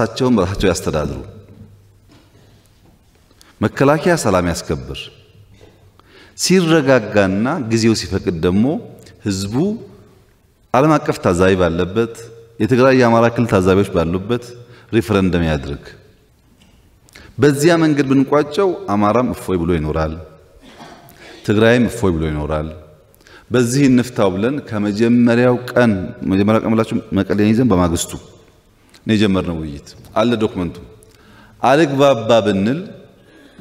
ራሳቸውን በራሳቸው ያስተዳድሩ። መከላከያ ሰላም ያስከብር። ሲረጋጋና ጊዜው ሲፈቅድ ደግሞ ህዝቡ ዓለም አቀፍ ታዛቢ ባለበት፣ የትግራይ የአማራ ክልል ታዛቢዎች ባሉበት ሪፈረንደም ያድርግ። በዚያ መንገድ ብንቋጨው አማራም እፎይ ብሎ ይኖራል፣ ትግራይም እፎይ ብሎ ይኖራል። በዚህ እንፍታው ብለን ከመጀመሪያው ቀን መጀመሪያው ቀን ብላችሁ መቀሌን ይዘን በማግስቱ ነው የጀመርነው ውይይት አለ ዶክመንቱ። አልግባባ ብንል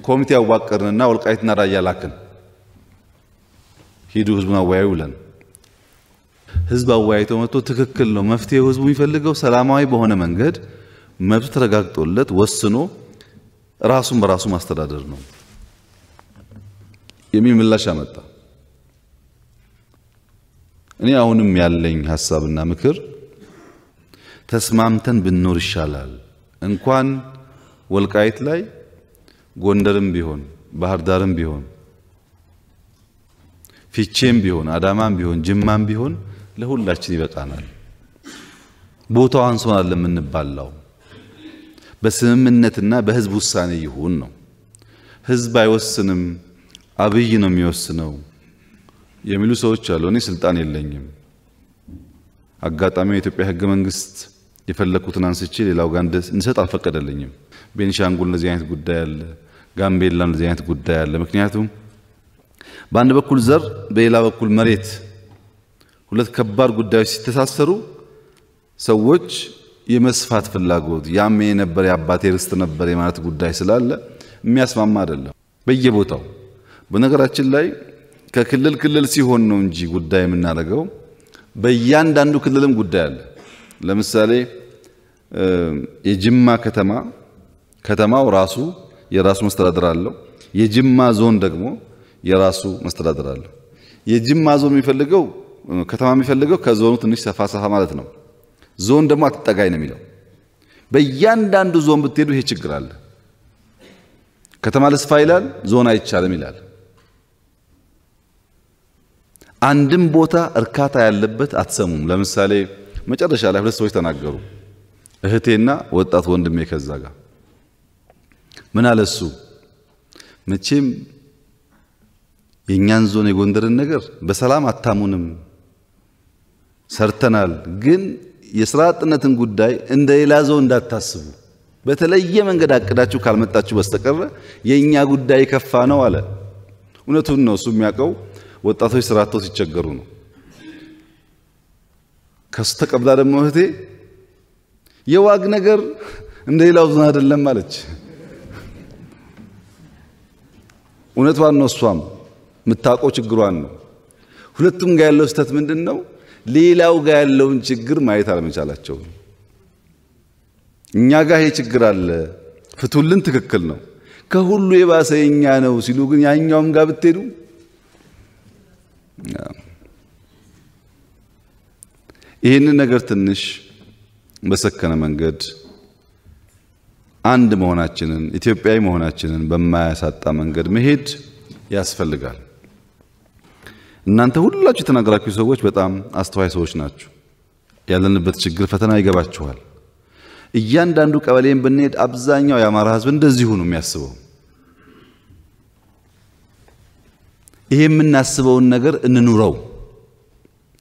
ኮሚቴ አዋቀርንና ወልቃይትና ራያ ላክን። ሂዱ ህዝቡን አወያዩ ብለን ህዝብ አወያይተው መጥቶ ትክክል ነው መፍትሄ ህዝቡ የሚፈልገው ሰላማዊ በሆነ መንገድ መብት ተረጋግጦለት ወስኖ ራሱን በራሱ ማስተዳደር ነው የሚል ምላሽ አመጣ። እኔ አሁንም ያለኝ ሀሳብና ምክር ተስማምተን ብንኖር ይሻላል። እንኳን ወልቃይት ላይ ጎንደርም ቢሆን ባህር ዳርም ቢሆን ፊቼም ቢሆን አዳማም ቢሆን ጅማም ቢሆን ለሁላችን ይበቃናል። ቦታው አንሶናል የምንባላው በስምምነትና በህዝብ ውሳኔ ይሁን ነው። ህዝብ አይወስንም፣ አብይ ነው የሚወስነው የሚሉ ሰዎች አሉ። እኔ ስልጣን የለኝም። አጋጣሚው የኢትዮጵያ ህገ መንግስት የፈለግኩትን አንስቼ ሌላው ጋር እንሰጥ አልፈቀደልኝም። ቤንሻንጉል እንደዚህ አይነት ጉዳይ አለ፣ ጋምቤላ እንደዚህ አይነት ጉዳይ አለ። ምክንያቱም በአንድ በኩል ዘር፣ በሌላ በኩል መሬት፣ ሁለት ከባድ ጉዳዮች ሲተሳሰሩ ሰዎች የመስፋት ፍላጎት ያሜ ነበር የአባቴ ርስት ነበር የማለት ጉዳይ ስላለ የሚያስማማ አይደለም በየቦታው። በነገራችን ላይ ከክልል ክልል ሲሆን ነው እንጂ ጉዳይ የምናደርገው በእያንዳንዱ ክልልም ጉዳይ አለ። ለምሳሌ የጅማ ከተማ ከተማው ራሱ የራሱ መስተዳደር አለው። የጅማ ዞን ደግሞ የራሱ መስተዳደር አለው። የጅማ ዞን የሚፈልገው ከተማ የሚፈልገው ከዞኑ ትንሽ ሰፋ ሰፋ ማለት ነው። ዞን ደግሞ አትጠጋኝ ነው የሚለው። በእያንዳንዱ ዞን ብትሄዱ ይሄ ችግር አለ። ከተማ ልስፋ ይላል፣ ዞን አይቻልም ይላል። አንድም ቦታ እርካታ ያለበት አትሰሙም። ለምሳሌ መጨረሻ ላይ ሁለት ሰዎች ተናገሩ። እህቴና ወጣት ወንድሜ ከዛ ጋር ምን አለ እሱ መቼም የእኛን ዞን የጎንደርን ነገር በሰላም አታሙንም ሰርተናል። ግን የስራ አጥነትን ጉዳይ እንደ ሌላ ዞን እንዳታስቡ፣ በተለየ መንገድ አቅዳችሁ ካልመጣችሁ በስተቀረ የእኛ ጉዳይ ከፋ ነው አለ። እውነቱን ነው እሱ የሚያውቀው ወጣቶች ስራ አጥተው ሲቸገሩ ነው። ከሱ ተቀብላ ደግሞ እህቴ የዋግ ነገር እንደ ሌላው ዝና አይደለም አለች። እውነቷን ነው። እሷም የምታውቀው ችግሯን ነው። ሁለቱም ጋር ያለው ስህተት ምንድን ነው? ሌላው ጋር ያለውን ችግር ማየት አለመቻላቸው። እኛ ጋር ይሄ ችግር አለ፣ ፍቱልን፣ ትክክል ነው፣ ከሁሉ የባሰ የኛ ነው ሲሉ ግን ያኛውም ጋር ብትሄዱ ይህንን ነገር ትንሽ በሰከነ መንገድ አንድ መሆናችንን ኢትዮጵያዊ መሆናችንን በማያሳጣ መንገድ መሄድ ያስፈልጋል። እናንተ ሁላችሁ የተናገራችሁ ሰዎች በጣም አስተዋይ ሰዎች ናችሁ። ያለንበት ችግር ፈተና ይገባችኋል። እያንዳንዱ ቀበሌን ብንሄድ አብዛኛው የአማራ ህዝብ እንደዚሁ ነው የሚያስበው። ይሄ የምናስበውን ነገር እንኑረው።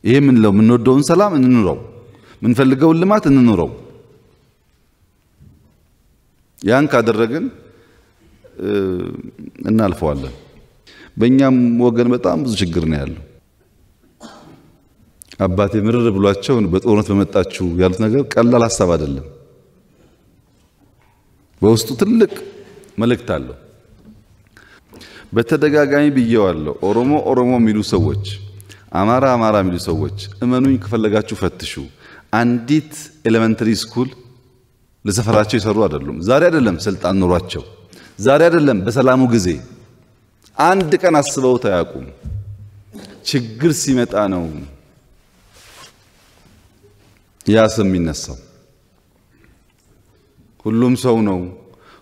ይሄ ምንለው የምንወደውን ሰላም እንኑረው፣ የምንፈልገውን ልማት እንኑረው። ያን ካደረግን እናልፈዋለን። በእኛም ወገን በጣም ብዙ ችግር ነው ያለው። አባቴ ምርር ብሏቸው በጦርነት በመጣችሁ ያሉት ነገር ቀላል ሀሳብ አይደለም። በውስጡ ትልቅ መልእክት አለው። በተደጋጋሚ ብየዋለሁ። ኦሮሞ ኦሮሞ የሚሉ ሰዎች አማራ አማራ የሚሉ ሰዎች እመኑኝ፣ ከፈለጋችሁ ፈትሹ። አንዲት ኤሌመንተሪ ስኩል ለሰፈራቸው የሰሩ አይደሉም። ዛሬ አይደለም ስልጣን ኑሯቸው፣ ዛሬ አይደለም በሰላሙ ጊዜ፣ አንድ ቀን አስበውት አያውቁም። ችግር ሲመጣ ነው ያ ስም የሚነሳው። ሁሉም ሰው ነው፣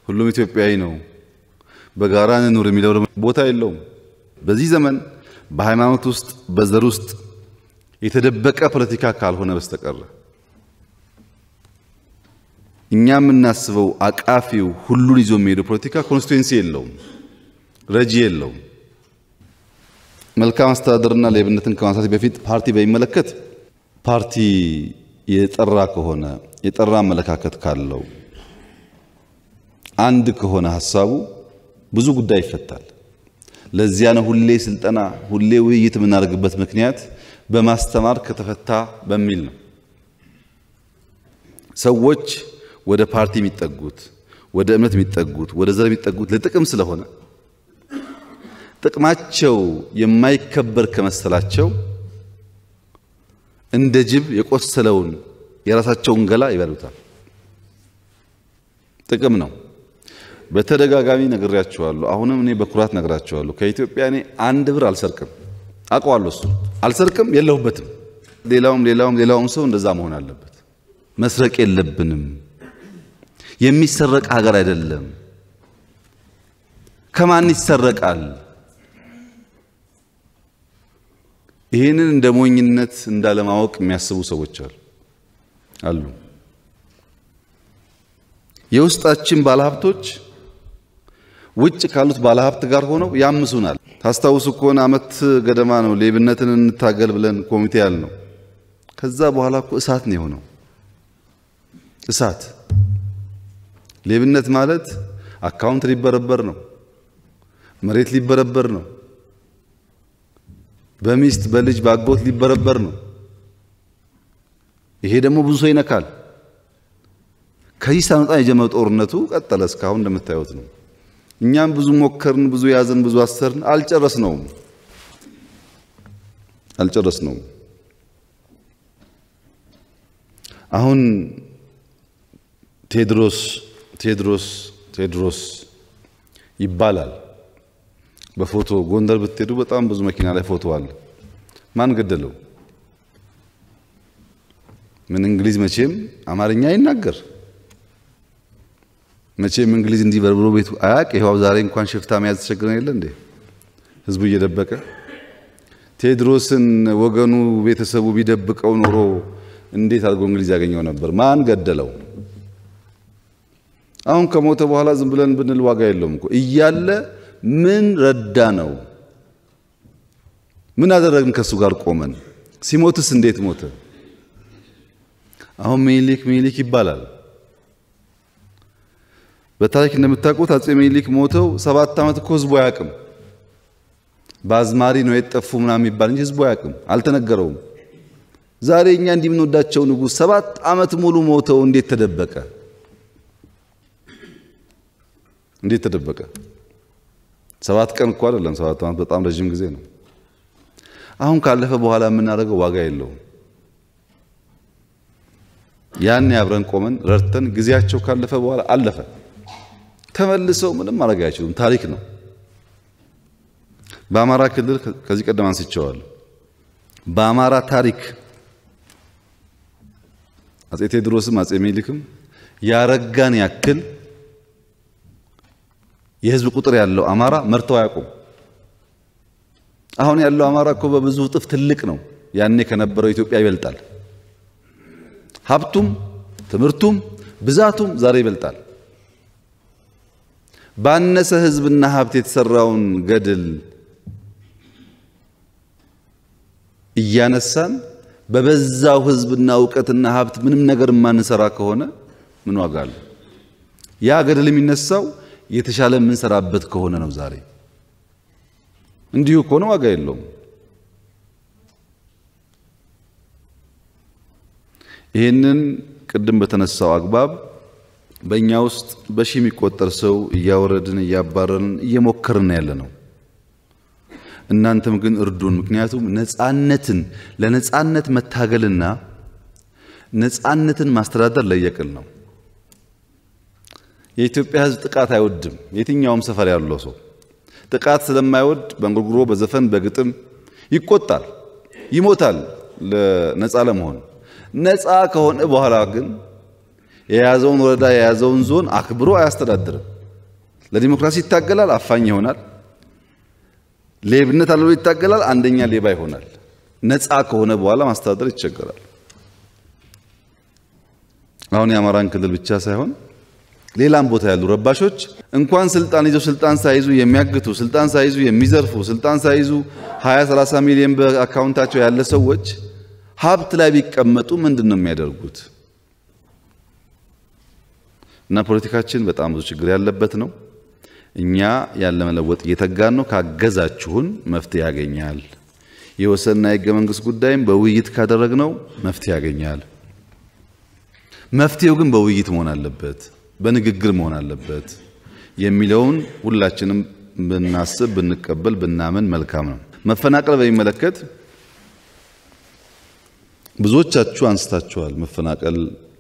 ሁሉም ኢትዮጵያዊ ነው። በጋራ እንኑር የሚለው ቦታ የለውም በዚህ ዘመን በሃይማኖት ውስጥ በዘር ውስጥ የተደበቀ ፖለቲካ ካልሆነ በስተቀር እኛ የምናስበው አቃፊው ሁሉን ይዞ የሚሄደው ፖለቲካ ኮንስቲቱንሲ የለውም፣ ረጂ የለውም። መልካም አስተዳደርና ሌብነትን ከማንሳት በፊት ፓርቲ በሚመለከት ፓርቲ የጠራ ከሆነ የጠራ አመለካከት ካለው አንድ ከሆነ ሀሳቡ ብዙ ጉዳይ ይፈታል። ለዚያ ነው ሁሌ ስልጠና፣ ሁሌ ውይይት የምናደርግበት ምክንያት በማስተማር ከተፈታ በሚል ነው። ሰዎች ወደ ፓርቲ የሚጠጉት፣ ወደ እምነት የሚጠጉት፣ ወደ ዘር የሚጠጉት ለጥቅም ስለሆነ ጥቅማቸው የማይከበር ከመሰላቸው እንደ ጅብ የቆሰለውን የራሳቸውን ገላ ይበሉታል። ጥቅም ነው። በተደጋጋሚ ነግሬያቸዋለሁ። አሁንም እኔ በኩራት ነግራቸዋለሁ። ከኢትዮጵያ እኔ አንድ ብር አልሰርቅም። አውቀዋለሁ፣ እሱ አልሰርቅም፣ የለሁበትም። ሌላውም ሌላውም ሌላውም ሰው እንደዛ መሆን አለበት። መስረቅ የለብንም። የሚሰረቅ ሀገር አይደለም። ከማን ይሰረቃል? ይህንን እንደ ሞኝነት እንዳለማወቅ የሚያስቡ ሰዎች አሉ አሉ። የውስጣችን ባለሀብቶች ውጭ ካሉት ባለሀብት ጋር ሆነው ያምሱናል። ታስታውሱ ከሆነ አመት ገደማ ነው ሌብነትን እንታገል ብለን ኮሚቴ ነው። ከዛ በኋላ እኮ እሳት ነው የሆነው። እሳት ሌብነት ማለት አካውንት ሊበረበር ነው፣ መሬት ሊበረበር ነው፣ በሚስት በልጅ በአጎት ሊበረበር ነው። ይሄ ደግሞ ብዙ ሰው ይነካል። ከዚህ ሳንወጣ የጀመረው ጦርነቱ ቀጠለ። እስካሁን እንደምታዩት ነው። እኛም ብዙ ሞከርን፣ ብዙ ያዘን፣ ብዙ አሰርን፣ አልጨረስ ነውም አልጨረስ አሁን ቴድሮስ ቴድሮስ ቴድሮስ ይባላል። በፎቶ ጎንደር ብትሄዱ በጣም ብዙ መኪና ላይ ፎቶ አለ። ማን ገደለው? ምን እንግሊዝ መቼም አማርኛ ይናገር መቼም እንግሊዝ እንዲህ በርብሮ ቤቱ አያቅ። ይኸው ዛሬ እንኳን ሽፍታ መያዝ ተቸግረን የለ እንዴ? ህዝቡ እየደበቀ ቴዎድሮስን ወገኑ ቤተሰቡ ቢደብቀው ኖሮ እንዴት አድርጎ እንግሊዝ ያገኘው ነበር? ማን ገደለው? አሁን ከሞተ በኋላ ዝም ብለን ብንል ዋጋ የለውም እኮ እያለ ምን ረዳ ነው? ምን አደረግን? ከእሱ ጋር ቆመን። ሲሞትስ እንዴት ሞተ? አሁን ሚኒሊክ ሚኒሊክ ይባላል። በታሪክ እንደምታውቁት አጼ ሚኒሊክ ሞተው ሰባት ዓመት እኮ ህዝቡ አያውቅም። በአዝማሪ ነው የጠፉ ምናምን የሚባል እንጂ ህዝቡ አያውቅም፣ አልተነገረውም። ዛሬ እኛ እንዲህ የምንወዳቸው ንጉሥ ሰባት ዓመት ሙሉ ሞተው እንዴት ተደበቀ? እንዴት ተደበቀ? ሰባት ቀን እኮ አይደለም። ሰባት ዓመት በጣም ረዥም ጊዜ ነው። አሁን ካለፈ በኋላ የምናደርገው ዋጋ የለውም። ያኔ አብረን ቆመን ረድተን ጊዜያቸው ካለፈ በኋላ አለፈ። ተመልሰው ምንም ማድረግ አይችሉም። ታሪክ ነው። በአማራ ክልል ከዚህ ቀደም አንስቸዋል። በአማራ ታሪክ አጼ ቴዎድሮስም አጼ ሚኒሊክም ያረጋን ያክል የህዝብ ቁጥር ያለው አማራ መርተው አያውቁም። አሁን ያለው አማራ እኮ በብዙ እጥፍ ትልቅ ነው። ያኔ ከነበረው ኢትዮጵያ ይበልጣል። ሀብቱም፣ ትምህርቱም፣ ብዛቱም ዛሬ ይበልጣል። ባነሰ ህዝብና ሀብት የተሰራውን ገድል እያነሳን በበዛው ህዝብና እውቀትና ሀብት ምንም ነገር የማንሰራ ከሆነ ምን ዋጋ አለ? ያ ገድል የሚነሳው የተሻለ የምንሰራበት ከሆነ ነው። ዛሬ እንዲሁ ከሆነ ዋጋ የለውም። ይህንን ቅድም በተነሳው አግባብ በእኛ ውስጥ በሺ የሚቆጠር ሰው እያወረድን እያባረርን እየሞከርን ያለ ነው። እናንተም ግን እርዱን። ምክንያቱም ነፃነትን ለነፃነት መታገልና ነፃነትን ማስተዳደር ለየቅል ነው። የኢትዮጵያ ሕዝብ ጥቃት አይወድም። የትኛውም ሰፈር ያለው ሰው ጥቃት ስለማይወድ በእንጉርጉሮ፣ በዘፈን፣ በግጥም ይቆጣል፣ ይሞታል ነፃ ለመሆን ነፃ ከሆነ በኋላ ግን የያዘውን ወረዳ የያዘውን ዞን አክብሮ አያስተዳድርም። ለዲሞክራሲ ይታገላል፣ አፋኝ ይሆናል። ሌብነት አልሎ ይታገላል፣ አንደኛ ሌባ ይሆናል። ነፃ ከሆነ በኋላ ማስተዳደር ይቸገራል። አሁን የአማራን ክልል ብቻ ሳይሆን ሌላም ቦታ ያሉ ረባሾች እንኳን ስልጣን ይዘው ስልጣን ሳይዙ የሚያግቱ፣ ስልጣን ሳይዙ የሚዘርፉ፣ ስልጣን ሳይዙ 20 30 ሚሊዮን በአካውንታቸው ያለ ሰዎች ሀብት ላይ ቢቀመጡ ምንድን ነው የሚያደርጉት? እና ፖለቲካችን በጣም ብዙ ችግር ያለበት ነው። እኛ ያለመለወጥ እየተጋን ነው። ካገዛችሁን መፍትሄ ያገኛል። የወሰንና የህገ መንግስት ጉዳይም በውይይት ነው መፍትሄ ያገኛል። መፍትሄው ግን በውይይት መሆን አለበት፣ በንግግር መሆን አለበት የሚለውን ሁላችንም ብናስብ፣ ብንቀበል፣ ብናምን መልካም ነው። መፈናቀል በሚመለከት ብዙዎቻችሁ አንስታችኋል። መፈናቀል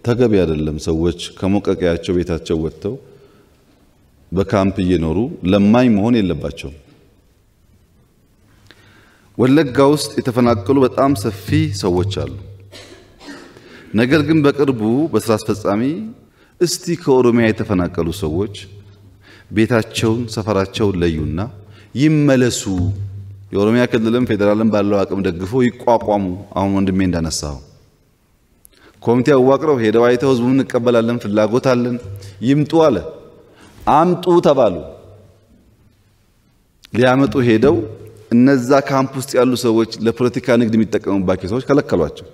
ተገቢ አይደለም። ሰዎች ከሞቀቂያቸው ቤታቸው ወጥተው በካምፕ እየኖሩ ለማኝ መሆን የለባቸውም። ወለጋ ውስጥ የተፈናቀሉ በጣም ሰፊ ሰዎች አሉ። ነገር ግን በቅርቡ በስራ አስፈጻሚ እስቲ ከኦሮሚያ የተፈናቀሉ ሰዎች ቤታቸውን፣ ሰፈራቸውን ለዩና ይመለሱ፣ የኦሮሚያ ክልልም ፌዴራልም ባለው አቅም ደግፎ ይቋቋሙ። አሁን ወንድሜ እንዳነሳው ኮሚቴ አዋቅረው ሄደው አይተው ህዝቡን እንቀበላለን፣ ፍላጎት አለን፣ ይምጡ አለ። አምጡ ተባሉ። ሊያመጡ ሄደው እነዛ ካምፕ ውስጥ ያሉ ሰዎች ለፖለቲካ ንግድ የሚጠቀሙባቸው ሰዎች ከለከሏቸው።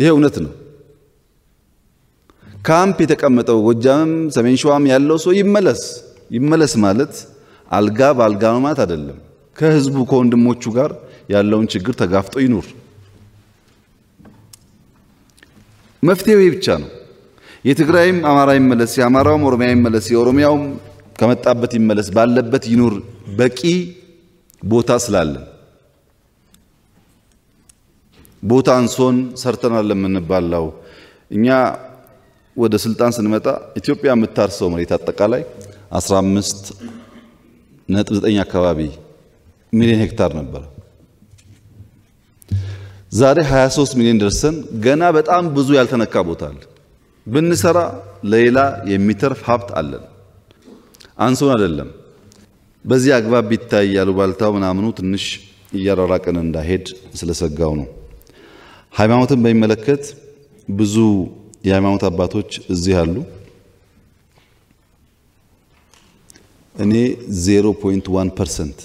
ይሄ እውነት ነው። ካምፕ የተቀመጠው ጎጃምም ሰሜን ሸዋም ያለው ሰው ይመለስ። ይመለስ ማለት አልጋ በአልጋ ማለት አይደለም። ከህዝቡ ከወንድሞቹ ጋር ያለውን ችግር ተጋፍጦ ይኑር። መፍትሄው ብቻ ነው። የትግራይም አማራ ይመለስ፣ የአማራውም ኦሮሚያ ይመለስ፣ የኦሮሚያውም ከመጣበት ይመለስ፣ ባለበት ይኑር። በቂ ቦታ ስላለን ቦታ አንሶን ሰርተናል ለምንባላው እኛ ወደ ስልጣን ስንመጣ ኢትዮጵያ የምታርሰው መሬት አጠቃላይ 15 ነጥብ 9 አካባቢ ሚሊዮን ሄክታር ነበረ። ዛሬ 23 ሚሊዮን ደርሰን ገና በጣም ብዙ ያልተነካ ቦታ አለ። ብንሰራ ለሌላ የሚተርፍ ሀብት አለን። አንሶን አይደለም። በዚህ አግባብ ቢታይ ያሉባልታው ምናምኑ ትንሽ እያራራቀን እንዳሄድ ስለሰጋው ነው። ሃይማኖትን በሚመለከት ብዙ የሃይማኖት አባቶች እዚህ አሉ። እኔ 0.1 ፐርሰንት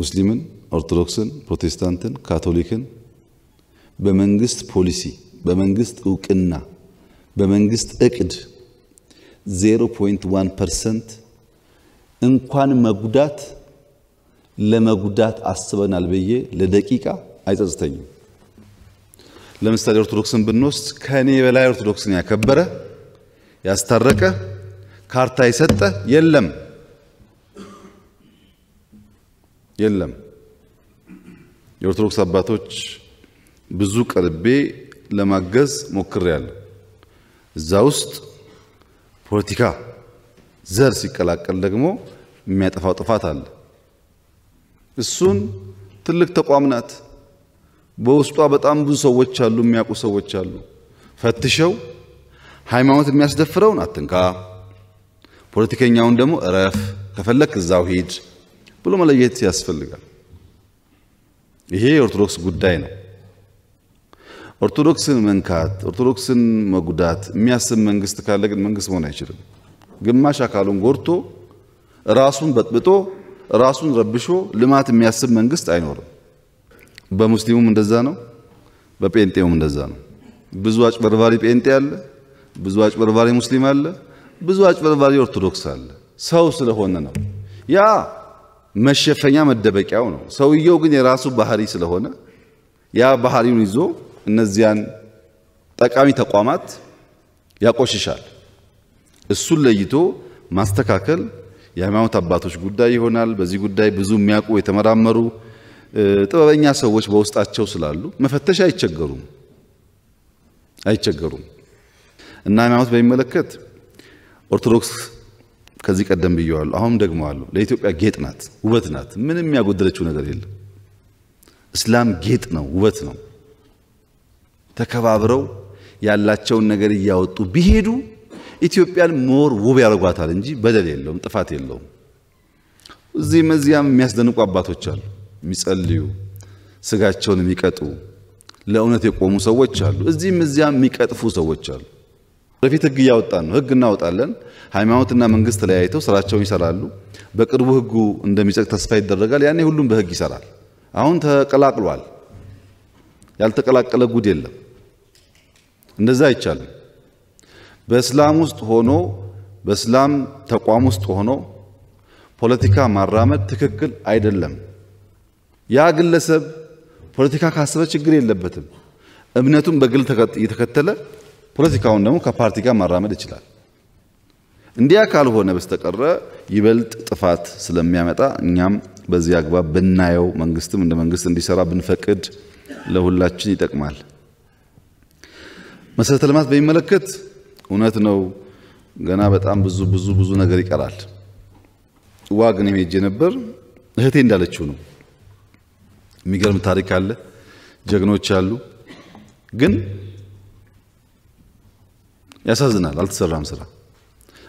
ሙስሊምን ኦርቶዶክስን፣ ፕሮቴስታንትን፣ ካቶሊክን በመንግስት ፖሊሲ፣ በመንግስት እውቅና፣ በመንግስት እቅድ 0.1 ፐርሰንት እንኳን መጉዳት ለመጉዳት አስበናል ብዬ ለደቂቃ አይጸጽተኝም። ለምሳሌ ኦርቶዶክስን ብንወስድ ከእኔ በላይ ኦርቶዶክስን ያከበረ ያስታረቀ ካርታ የሰጠ የለም የለም። የኦርቶዶክስ አባቶች ብዙ ቀርቤ ለማገዝ ሞክሬያለሁ። እዛ ውስጥ ፖለቲካ፣ ዘር ሲቀላቀል ደግሞ የሚያጠፋው ጥፋት አለ። እሱን ትልቅ ተቋም ናት። በውስጧ በጣም ብዙ ሰዎች አሉ፣ የሚያውቁ ሰዎች አሉ። ፈትሸው ሃይማኖት የሚያስደፍረውን አትንካ፣ ፖለቲከኛውን ደግሞ እረፍ፣ ከፈለክ እዛው ሂድ ብሎ መለየት ያስፈልጋል። ይሄ የኦርቶዶክስ ጉዳይ ነው። ኦርቶዶክስን መንካት፣ ኦርቶዶክስን መጉዳት የሚያስብ መንግስት ካለ ግን መንግስት መሆን አይችልም። ግማሽ አካሉን ጎድቶ ራሱን በጥብጦ ራሱን ረብሾ ልማት የሚያስብ መንግስት አይኖርም። በሙስሊሙም እንደዛ ነው፣ በጴንጤውም እንደዛ ነው። ብዙ አጭበርባሪ ጴንጤ አለ፣ ብዙ አጭበርባሪ ሙስሊም አለ፣ ብዙ አጭበርባሪ ኦርቶዶክስ አለ። ሰው ስለሆነ ነው ያ መሸፈኛ መደበቂያው ነው። ሰውየው ግን የራሱ ባህሪ ስለሆነ ያ ባህሪውን ይዞ እነዚያን ጠቃሚ ተቋማት ያቆሽሻል። እሱን ለይቶ ማስተካከል የሃይማኖት አባቶች ጉዳይ ይሆናል። በዚህ ጉዳይ ብዙ የሚያውቁ የተመራመሩ ጥበበኛ ሰዎች በውስጣቸው ስላሉ መፈተሽ አይቸገሩም አይቸገሩም እና ሃይማኖት በሚመለከት ኦርቶዶክስ ከዚህ ቀደም ብየዋሉ፣ አሁንም ደግሞ አሉ። ለኢትዮጵያ ጌጥ ናት፣ ውበት ናት። ምንም ያጎደለችው ነገር የለም። እስላም ጌጥ ነው፣ ውበት ነው። ተከባብረው ያላቸውን ነገር እያወጡ ቢሄዱ ኢትዮጵያን ሞር ውብ ያደርጓታል እንጂ በደል የለውም፣ ጥፋት የለውም። እዚህም እዚያም የሚያስደንቁ አባቶች አሉ፣ የሚጸልዩ ስጋቸውን የሚቀጡ ለእውነት የቆሙ ሰዎች አሉ። እዚህም እዚያም የሚቀጥፉ ሰዎች አሉ። በፊት ህግ እያወጣን ነው። ህግ እናወጣለን። ሃይማኖትና መንግስት ተለያይተው ስራቸውን ይሰራሉ። በቅርቡ ህጉ እንደሚጸቅ ተስፋ ይደረጋል። ያኔ ሁሉም በህግ ይሰራል። አሁን ተቀላቅሏል። ያልተቀላቀለ ጉድ የለም። እንደዛ አይቻልም። በእስላም ውስጥ ሆኖ በእስላም ተቋም ውስጥ ሆኖ ፖለቲካ ማራመድ ትክክል አይደለም። ያ ግለሰብ ፖለቲካ ካሰበ ችግር የለበትም። እምነቱን በግል እየተከተለ ፖለቲካውን ደግሞ ከፓርቲ ጋር ማራመድ ይችላል። እንዲያ ካልሆነ በስተቀረ ይበልጥ ጥፋት ስለሚያመጣ እኛም በዚህ አግባብ ብናየው መንግስትም እንደ መንግስት እንዲሰራ ብንፈቅድ ለሁላችን ይጠቅማል። መሰረተ ልማት በሚመለከት እውነት ነው ገና በጣም ብዙ ብዙ ብዙ ነገር ይቀራል። ዋግን ሄጄ ነበር። እህቴ እንዳለችው ነው። የሚገርም ታሪክ አለ፣ ጀግኖች አሉ። ግን ያሳዝናል። አልተሰራም ስራ።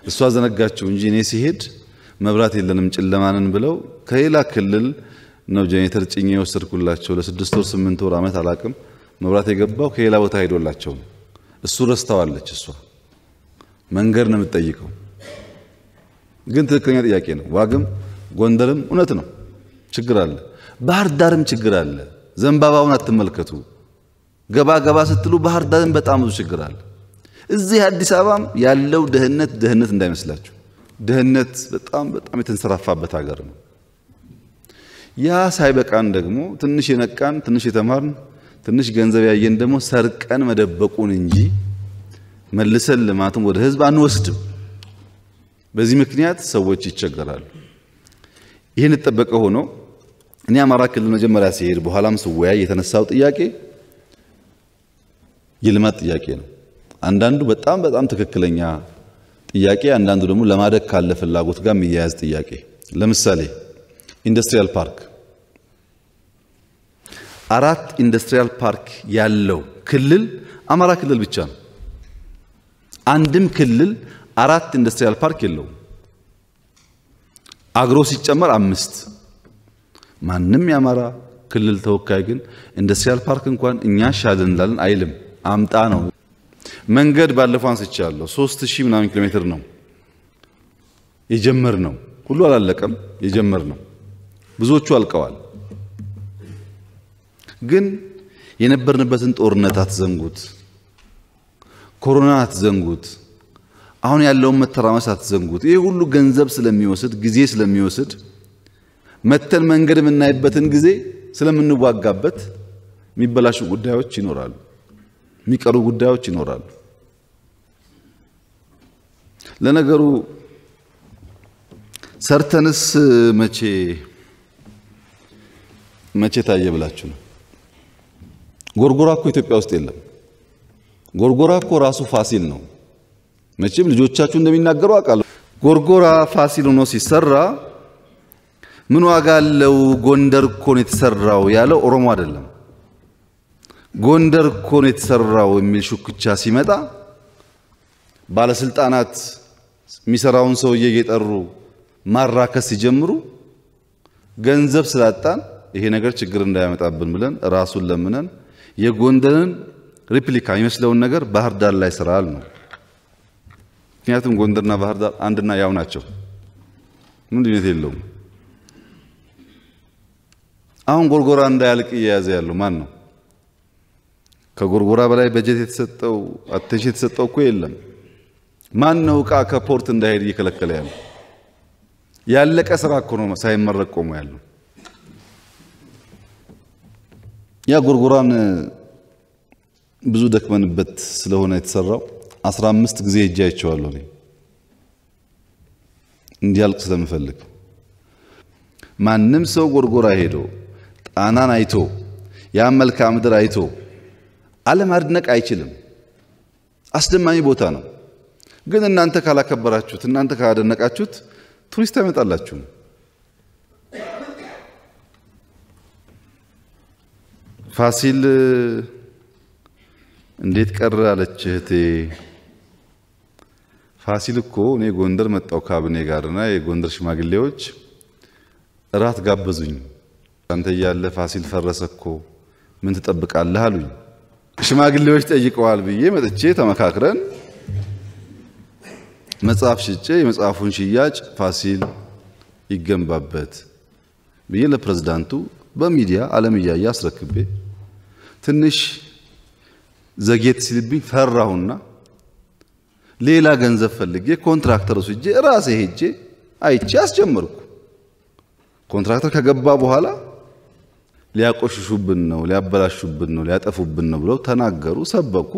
እሷ ዘነጋችው እንጂ እኔ ሲሄድ መብራት የለንም ጨለማንን ብለው ከሌላ ክልል ነው ጄኔተር ጭኝ የወሰድኩላቸው ለስድስት ወር ስምንት ወር ዓመት አላቅም። መብራት የገባው ከሌላ ቦታ ሄዶላቸው ነው። እሱ ረስተዋለች። እሷ መንገድ ነው የምትጠይቀው። ግን ትክክለኛ ጥያቄ ነው። ዋግም ጎንደርም እውነት ነው፣ ችግር አለ። ባህር ዳርም ችግር አለ። ዘንባባውን አትመልከቱ። ገባ ገባ ስትሉ ባህር ዳርም በጣም ብዙ ችግር አለ። እዚህ አዲስ አበባም ያለው ድህነት ድህነት እንዳይመስላችሁ። ድህነት በጣም በጣም የተንሰራፋበት ሀገር ነው። ያ ሳይበቃን ደግሞ ትንሽ የነቃን ትንሽ የተማርን ትንሽ ገንዘብ ያየን ደግሞ ሰርቀን መደበቁን እንጂ መልሰን ልማትም ወደ ህዝብ አንወስድም። በዚህ ምክንያት ሰዎች ይቸገራሉ። ይህን እጠበቀ ሆኖ እኔ አማራ ክልል መጀመሪያ ሲሄድ በኋላም ስወያይ የተነሳው ጥያቄ የልማት ጥያቄ ነው። አንዳንዱ በጣም በጣም ትክክለኛ ጥያቄ፣ አንዳንዱ ደግሞ ለማደግ ካለ ፍላጎት ጋር የሚያያዝ ጥያቄ። ለምሳሌ ኢንዱስትሪያል ፓርክ አራት ኢንዱስትሪያል ፓርክ ያለው ክልል አማራ ክልል ብቻ ነው። አንድም ክልል አራት ኢንዱስትሪያል ፓርክ የለውም። አግሮ ሲጨመር አምስት። ማንም የአማራ ክልል ተወካይ ግን ኢንዱስትሪያል ፓርክ እንኳን እኛ ሻልን እንላለን አይልም። አምጣ ነው። መንገድ ባለፈው አንስቻለሁ። ሶስት ሺህ ምናምን ኪሎ ሜትር ነው የጀመር ነው። ሁሉ አላለቀም፣ የጀመር ነው። ብዙዎቹ አልቀዋል። ግን የነበርንበትን ጦርነት አትዘንጉት፣ ኮሮና አትዘንጉት፣ አሁን ያለውን መተራመስ አትዘንጉት። ይህ ሁሉ ገንዘብ ስለሚወስድ ጊዜ ስለሚወስድ መተን መንገድ የምናይበትን ጊዜ ስለምንዋጋበት የሚበላሹ ጉዳዮች ይኖራሉ። የሚቀሩ ጉዳዮች ይኖራሉ። ለነገሩ ሰርተንስ መቼ መቼ ታየ ብላችሁ ነው? ጎርጎራ እኮ ኢትዮጵያ ውስጥ የለም። ጎርጎራ እኮ ራሱ ፋሲል ነው። መቼም ልጆቻችሁ እንደሚናገሩ አውቃለሁ። ጎርጎራ ፋሲል ሆኖ ሲሰራ ምን ዋጋ አለው? ጎንደር እኮ ነው የተሰራው ያለው ኦሮሞ አይደለም። ጎንደር እኮ ነው የተሰራው የሚል ሹክቻ ሲመጣ ባለስልጣናት የሚሰራውን ሰውዬ እየጠሩ ማራከስ ሲጀምሩ ገንዘብ ስላጣን ይሄ ነገር ችግር እንዳያመጣብን ብለን ራሱን ለምነን የጎንደርን ሪፕሊካ የሚመስለውን ነገር ባህር ዳር ላይ ስራል ነው። ምክንያቱም ጎንደርና ባህር ዳር አንድና ያው ናቸው። ምን ልዩነት የለውም። አሁን ጎርጎራ እንዳያልቅ እየያዘ ያለው ማን ነው? ከጎርጎራ በላይ በጀት የተሰጠው አቴንሽን የተሰጠው እኮ የለም። ማን ነው እቃ ከፖርት እንዳይሄድ እየከለከለ ያለ? ያለቀ ስራ እኮ ነው ሳይመረቅ ቆሞ ያለው። ያ ጎርጎራን ብዙ ደክመንበት ስለሆነ የተሰራው አስራ አምስት ጊዜ ሄጄ አይቼዋለሁ። እኔ እንዲያልቅ ስለምፈልግ ማንም ሰው ጎርጎራ ሄዶ ጣናን አይቶ ያ መልክዓ ምድር አይቶ አለማድነቅ አይችልም። አስደማሚ ቦታ ነው። ግን እናንተ ካላከበራችሁት፣ እናንተ ካላደነቃችሁት ቱሪስት አይመጣላችሁም። ፋሲል እንዴት ቀረ አለች እህቴ። ፋሲል እኮ እኔ ጎንደር መጣው ካብኔ ጋርና የጎንደር ሽማግሌዎች እራት ጋበዙኝ። አንተ እያለ ፋሲል ፈረሰ እኮ ምን ትጠብቃለህ አሉኝ። ሽማግሌዎች ጠይቀዋል ብዬ መጥቼ ተመካክረን መጽሐፍ ሽጬ የመጽሐፉን ሽያጭ ፋሲል ይገንባበት ብዬ ለፕሬዝዳንቱ በሚዲያ ዓለም እያየ አስረክቤ ትንሽ ዘጌት ሲልብኝ ፈራሁና ሌላ ገንዘብ ፈልጌ ኮንትራክተር ወስጄ ራሴ ሄጄ አይቼ አስጀመርኩ። ኮንትራክተር ከገባ በኋላ ሊያቆሽሹብን ነው፣ ሊያበላሹብን ነው፣ ሊያጠፉብን ነው ብለው ተናገሩ፣ ሰበኩ።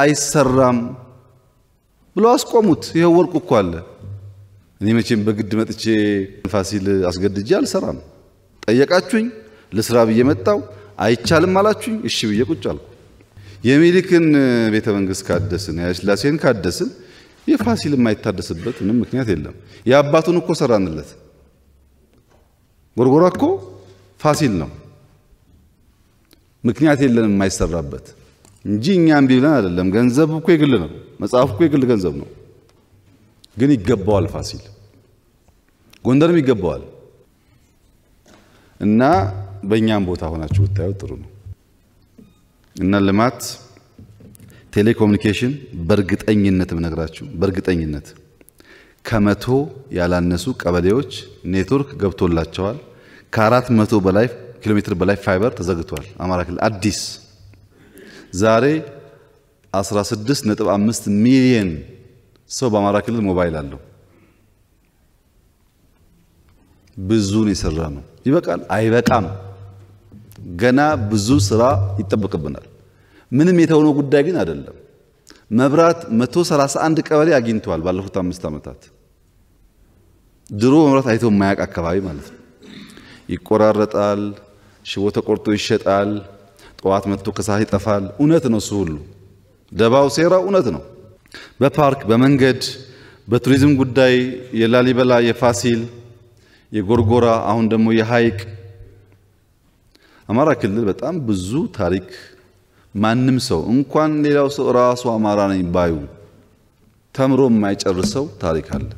አይሰራም ብለው አስቆሙት። ይኸው ወርቁ እኮ አለ። እኔ መቼም በግድ መጥቼ ፋሲል አስገድጄ አልሰራም። ጠየቃችሁኝ፣ ልስራ ብዬ መጣው፣ አይቻልም አላችሁኝ፣ እሺ ብዬ ቁጭ አልኩ። የሚሊክን ቤተ መንግስት ካደስን፣ የኃይለሥላሴን ካደስን የፋሲል የማይታደስበት ምንም ምክንያት የለም። የአባቱን እኮ ሰራንለት። ጎርጎራ እኮ ፋሲል ነው። ምክንያት የለንም የማይሰራበት እንጂ እኛ እምቢ ብለን አይደለም። ገንዘብ እኮ የግል ነው። መጽሐፍ እኮ የግል ገንዘብ ነው። ግን ይገባዋል ፋሲል፣ ጎንደርም ይገባዋል። እና በእኛም ቦታ ሆናችሁ ብታዩት ጥሩ ነው እና ልማት ቴሌኮሙኒኬሽን በእርግጠኝነት ምነግራችሁ በእርግጠኝነት ከመቶ ያላነሱ ቀበሌዎች ኔትወርክ ገብቶላቸዋል። ከአራት መቶ በላይ ኪሎ ሜትር በላይ ፋይበር ተዘግቷል። አማራ ክልል አዲስ ዛሬ 16.5 ሚሊየን ሰው በአማራ ክልል ሞባይል አለው። ብዙን የሰራ ነው። ይበቃል? አይበቃም። ገና ብዙ ስራ ይጠበቅብናል። ምንም የተሆነው ጉዳይ ግን አይደለም። መብራት 131 ቀበሌ አግኝተዋል ባለፉት አምስት ዓመታት። ድሮ መብራት አይቶ የማያውቅ አካባቢ ማለት ነው። ይቆራረጣል፣ ሽቦ ተቆርጦ ይሸጣል። ጠዋት መጥቶ ከሳት ይጠፋል። እውነት ነው እሱ ሁሉ ደባው፣ ሴራው እውነት ነው። በፓርክ በመንገድ በቱሪዝም ጉዳይ የላሊበላ የፋሲል የጎርጎራ አሁን ደግሞ የሐይቅ አማራ ክልል በጣም ብዙ ታሪክ ማንም ሰው እንኳን ሌላው ሰው ራሱ አማራ ነኝ ባዩ ተምሮ የማይጨርሰው ታሪክ አለ።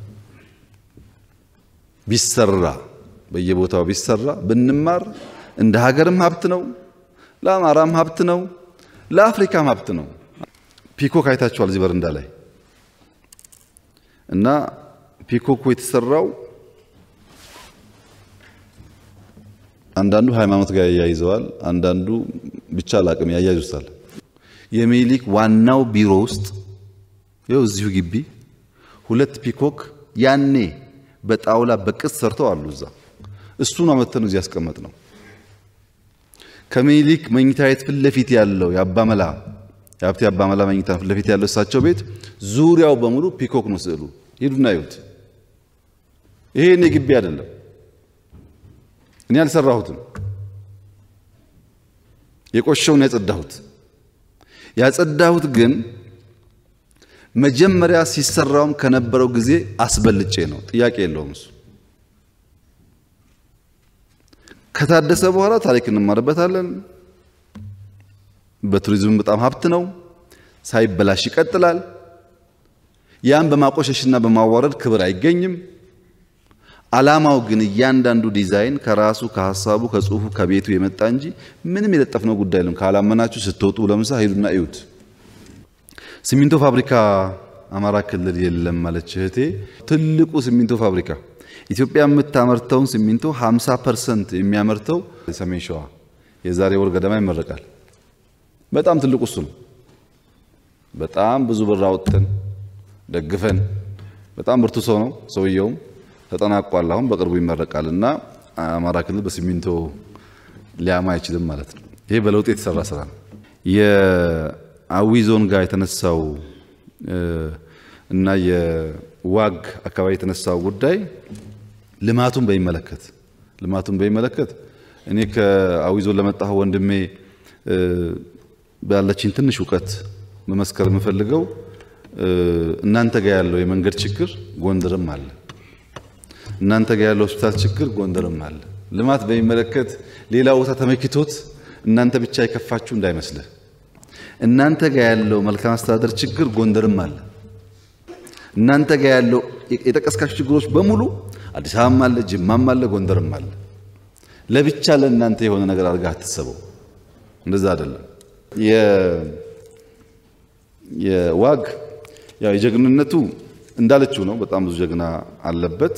ቢሰራ በየቦታው ቢሰራ ብንማር እንደ ሀገርም ሀብት ነው፣ ለአማራም ሀብት ነው፣ ለአፍሪካም ሀብት ነው። ፒኮክ አይታችኋል እዚህ በረንዳ ላይ እና ፒኮኩ የተሰራው አንዳንዱ ሃይማኖት ጋር ያያይዘዋል፣ አንዳንዱ ብቻ ላቅም ያያይዙታል። የሚኒሊክ ዋናው ቢሮ ውስጥ ይኸው እዚሁ ግቢ ሁለት ፒኮክ ያኔ በጣውላ በቅጽ ሰርተው አሉ። እዛ እሱን አመተን እዚህ ያስቀመጥ ነው። ከሚኒሊክ መኝታ ቤት ፊት ለፊት ያለው የአባመላ የሀብቴ አባመላ መኝታ ፊት ለፊት ያለው እሳቸው ቤት ዙሪያው በሙሉ ፒኮክ ነው ስዕሉ። ሂዱና ይዩት። ይሄ እኔ ግቢ አይደለም፣ እኔ አልሰራሁትም። የቆሸውን ያጸዳሁት ያጸዳሁት ግን መጀመሪያ ሲሰራውም ከነበረው ጊዜ አስበልጬ ነው። ጥያቄ የለውም እሱ። ከታደሰ በኋላ ታሪክ እንማርበታለን። በቱሪዝም በጣም ሀብት ነው፣ ሳይበላሽ ይቀጥላል። ያን በማቆሸሽና በማዋረድ ክብር አይገኝም። አላማው ግን እያንዳንዱ ዲዛይን ከራሱ ከሀሳቡ ከጽሁፉ ከቤቱ የመጣ እንጂ ምንም የለጠፍነው ጉዳይ ለም ካላመናችሁ ስትወጡ ለምሳ ሂዱና እዩት። ሲሚንቶ ፋብሪካ አማራ ክልል የለም ማለች እህቴ፣ ትልቁ ሲሚንቶ ፋብሪካ ኢትዮጵያ የምታመርተውን ሲሚንቶ 50 ፐርሰንት የሚያመርተው ሰሜን ሸዋ የዛሬ ወር ገደማ ይመረቃል። በጣም ትልቁ እሱ ነው። በጣም ብዙ ብር አውጥተን ደግፈን፣ በጣም ብርቱ ሰው ነው ሰውየውም። ተጠናቋል። አሁን በቅርቡ ይመረቃል እና አማራ ክልል በሲሚንቶ ሊያማ አይችልም ማለት ነው። ይሄ በለውጥ የተሰራ ስራ ነው። የአዊ ዞን ጋር የተነሳው እና የዋግ አካባቢ የተነሳው ጉዳይ ልማቱን በሚመለከት ልማቱን በሚመለከት እኔ ከአዊ ዞን ለመጣሁ ወንድሜ ባለችኝ ትንሽ እውቀት መመስከር የምፈልገው እናንተ ጋር ያለው የመንገድ ችግር ጎንደርም አለ። እናንተ ጋር ያለው ሆስፒታል ችግር ጎንደርም አለ። ልማት በሚመለከት ሌላ ቦታ ተመኪቶት እናንተ ብቻ የከፋችሁ እንዳይመስልህ። እናንተ ጋር ያለው መልካም አስተዳደር ችግር ጎንደርም አለ። እናንተ ጋር ያለው የጠቀስካቸው ችግሮች በሙሉ አዲስ አበባም አለ፣ ጅማም አለ፣ ጎንደርም አለ። ለብቻ ለእናንተ የሆነ ነገር አድርጋ አትሰበው። እንደዛ አይደለም። የዋግ ያው የጀግንነቱ እንዳለችው ነው። በጣም ብዙ ጀግና አለበት።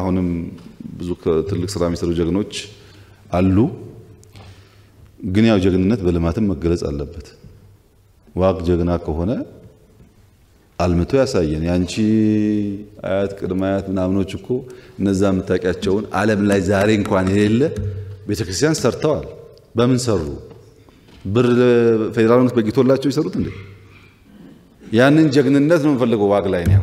አሁንም ብዙ ትልቅ ስራ የሚሰሩ ጀግኖች አሉ። ግን ያው ጀግንነት በልማትም መገለጽ አለበት። ዋግ ጀግና ከሆነ አልምቶ ያሳየን። ያንቺ አያት ቅድመ አያት ምናምኖች እኮ እነዛ የምታውቂያቸውን ዓለም ላይ ዛሬ እንኳን የሌለ ቤተክርስቲያን ሰርተዋል። በምን ሰሩ? ብር ፌዴራል መንግስት በጊቶላቸው ይሰሩት እንዴ? ያንን ጀግንነት ነው የምፈልገው ዋግ ላይ ነው።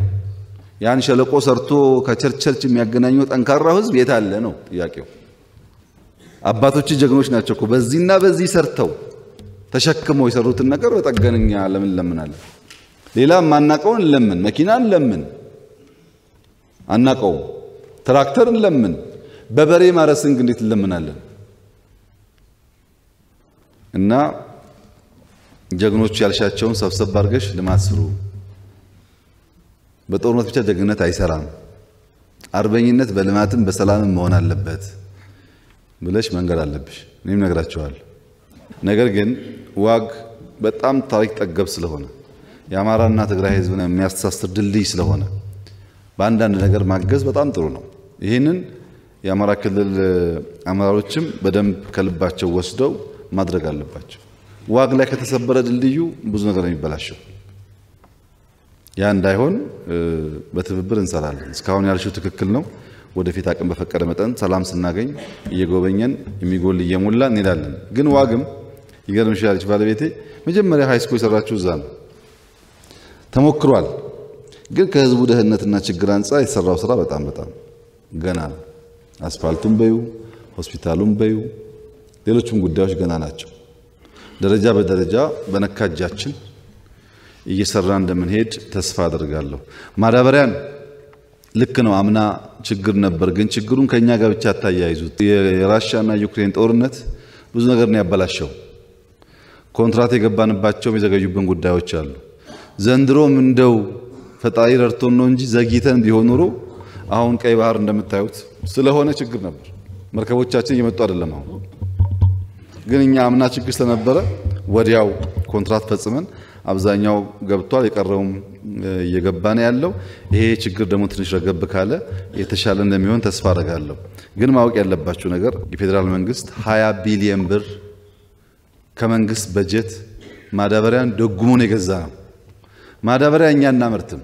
ያን ሸለቆ ሰርቶ ከቸርቸርች የሚያገናኘው ጠንካራው ህዝብ የት አለ ነው ጥያቄው። አባቶች ጀግኖች ናቸው እኮ በዚህና በዚህ ሰርተው ተሸክመው የሰሩትን ነገር በጠገንኛ ለምን ለምናለን? ሌላ ማናቀውን ለምን መኪናን ለምን አናቀውም። ትራክተርን ለምን በበሬ ማረስን ግን እንዴት እንለምናለን? እና ጀግኖቹ ያልሻቸውን ሰብሰብ አድርገሽ ልማት ስሩ። በጦርነት ብቻ ጀግነት አይሰራም። አርበኝነት በልማትም በሰላምም መሆን አለበት ብለሽ መንገድ አለብሽ። እኔም ነግራቸዋል። ነገር ግን ዋግ በጣም ታሪክ ጠገብ ስለሆነ የአማራና ትግራይ ህዝብን የሚያስተሳስር ድልድይ ስለሆነ በአንዳንድ ነገር ማገዝ በጣም ጥሩ ነው። ይህንን የአማራ ክልል አመራሮችም በደንብ ከልባቸው ወስደው ማድረግ አለባቸው። ዋግ ላይ ከተሰበረ ድልድዩ ብዙ ነገር የሚበላሸው ያ እንዳይሆን በትብብር እንሰራለን። እስካሁን ያልሽው ትክክል ነው። ወደፊት አቅም በፈቀደ መጠን ሰላም ስናገኝ እየጎበኘን የሚጎል እየሞላ እንሄዳለን። ግን ዋግም ይገርምሻል፣ ባለቤቴ መጀመሪያ ሃይስኩል የሰራችሁ እዛ ነው። ተሞክሯል። ግን ከህዝቡ ደህንነትና ችግር አንጻር የሰራው ስራ በጣም በጣም ገና ነው። አስፋልቱም በዩ ሆስፒታሉም በዩ ሌሎችም ጉዳዮች ገና ናቸው። ደረጃ በደረጃ በነካጃችን እየሰራ እንደምንሄድ ተስፋ አድርጋለሁ። ማዳበሪያን ልክ ነው፣ አምና ችግር ነበር። ግን ችግሩን ከኛ ጋር ብቻ አታያይዙት። የራሽያና ዩክሬን ጦርነት ብዙ ነገር ነው ያበላሸው። ኮንትራት የገባንባቸውም የዘገዩብን ጉዳዮች አሉ። ዘንድሮም እንደው ፈጣሪ ረድቶን ነው እንጂ ዘግይተን ቢሆን ኖሮ አሁን ቀይ ባህር እንደምታዩት ስለሆነ ችግር ነበር። መርከቦቻችን እየመጡ አይደለም። አሁን ግን እኛ አምና ችግር ስለነበረ ወዲያው ኮንትራት ፈጽመን አብዛኛው ገብቷል፣ የቀረውም እየገባ ነው ያለው። ይሄ ችግር ደግሞ ትንሽ ረገብ ካለ የተሻለ እንደሚሆን ተስፋ አደርጋለሁ። ግን ማወቅ ያለባችሁ ነገር የፌዴራል መንግስት 20 ቢሊየን ብር ከመንግስት በጀት ማዳበሪያን ደጉሞን የገዛ ነው። ማዳበሪያ እኛ እናመርትም፣